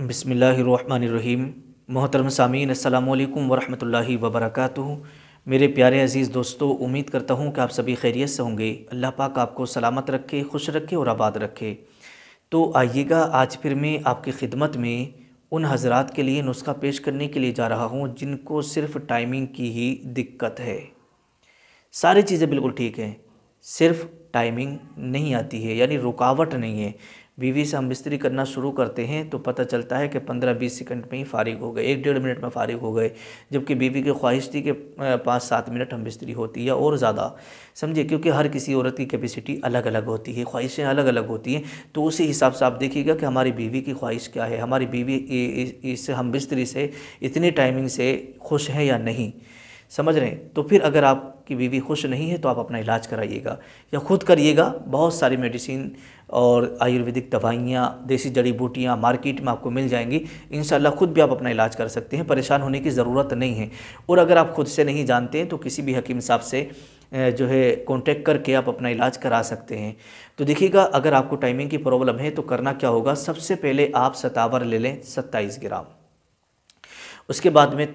बसमीम मोहतरम सामीन अल्लाम वरहमल वबरक मेरे प्यारे अज़ीज़ दोस्तों उम्मीद करता हूँ कि आप सभी खैरियत से होंगे अल्लाह पाक आपको सलामत रखे खुश रखे और आबाद रखे तो आइएगा आज फिर मैं आपकी खिदमत में उन हज़रा के लिए नुस्खा पेश करने के लिए जा रहा हूँ जिनको सिर्फ टाइमिंग की ही दिक्कत है सारी चीज़ें बिल्कुल ठीक हैं सिर्फ टाइमिंग नहीं आती है यानी रुकावट नहीं है बीवी से हम बिस्तरी करना शुरू करते हैं तो पता चलता है कि पंद्रह बीस सेकंड में ही फारिग हो गए एक डेढ़ मिनट में फारिग हो गए जबकि बीवी की ख्वाहिश थी कि पाँच सात मिनट हम बिस्तरी होती या और ज़्यादा समझिए क्योंकि हर किसी औरत की कैपेसिटी अलग अलग होती है ख्वाहिशें अलग अलग होती हैं तो उसी हिसाब से आप देखिएगा कि हमारी बीवी की ख्वाहिश क्या है हमारी बीवी इससे हम बिस्तरी से इतनी टाइमिंग से खुश हैं या नहीं समझ रहे हैं तो फिर अगर आपकी बीवी खुश नहीं है तो आप अपना इलाज कराइएगा या खुद करिएगा बहुत सारी मेडिसिन और आयुर्वेदिक दवाइयाँ देसी जड़ी बूटियाँ मार्केट में आपको मिल जाएंगी इन खुद भी आप अपना इलाज कर सकते हैं परेशान होने की ज़रूरत नहीं है और अगर आप खुद से नहीं जानते हैं तो किसी भी हकीम साहब से जो है कांटेक्ट करके आप अपना इलाज करा सकते हैं तो देखिएगा अगर आपको टाइमिंग की प्रॉब्लम है तो करना क्या होगा सबसे पहले आप सतावर ले लें सत्ताईस ग्राम उसके बाद में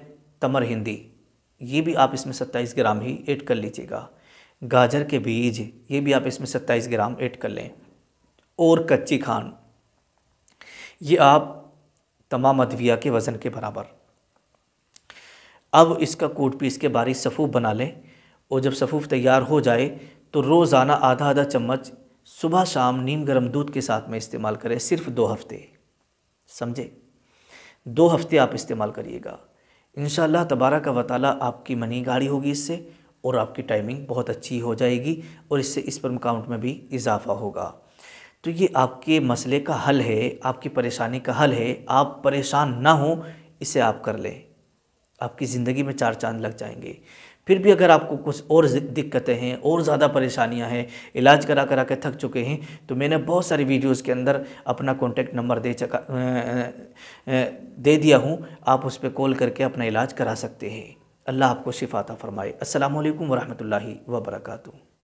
तमर हिंदी ये भी आप इसमें 27 ग्राम ही ऐड कर लीजिएगा गाजर के बीज ये भी आप इसमें 27 ग्राम ऐड कर लें और कच्ची खान ये आप तमाम अदविया के वज़न के बराबर अब इसका कूट पीस के बारी सफ़ूफ बना लें और जब सफ़ूफ तैयार हो जाए तो रोज़ाना आधा आधा चम्मच सुबह शाम नीम गर्म दूध के साथ में इस्तेमाल करें सिर्फ दो हफ्ते समझे दो हफ्ते आप इस्तेमाल करिएगा इन तबारा का वताला आपकी मनी गाड़ी होगी इससे और आपकी टाइमिंग बहुत अच्छी हो जाएगी और इससे इस पर काउंट में भी इजाफा होगा तो ये आपके मसले का हल है आपकी परेशानी का हल है आप परेशान ना हो इसे आप कर लें आपकी ज़िंदगी में चार चांद लग जाएंगे फिर भी अगर आपको कुछ और दिक्कतें हैं और ज़्यादा परेशानियां हैं इलाज करा करा के थक चुके हैं तो मैंने बहुत सारी वीडियोस के अंदर अपना कॉन्टैक्ट नंबर दे चका दे दिया हूँ आप उस पर कॉल करके अपना इलाज करा सकते हैं अल्लाह आपको शिफाता फ़रमाए असल वरहमल वर्का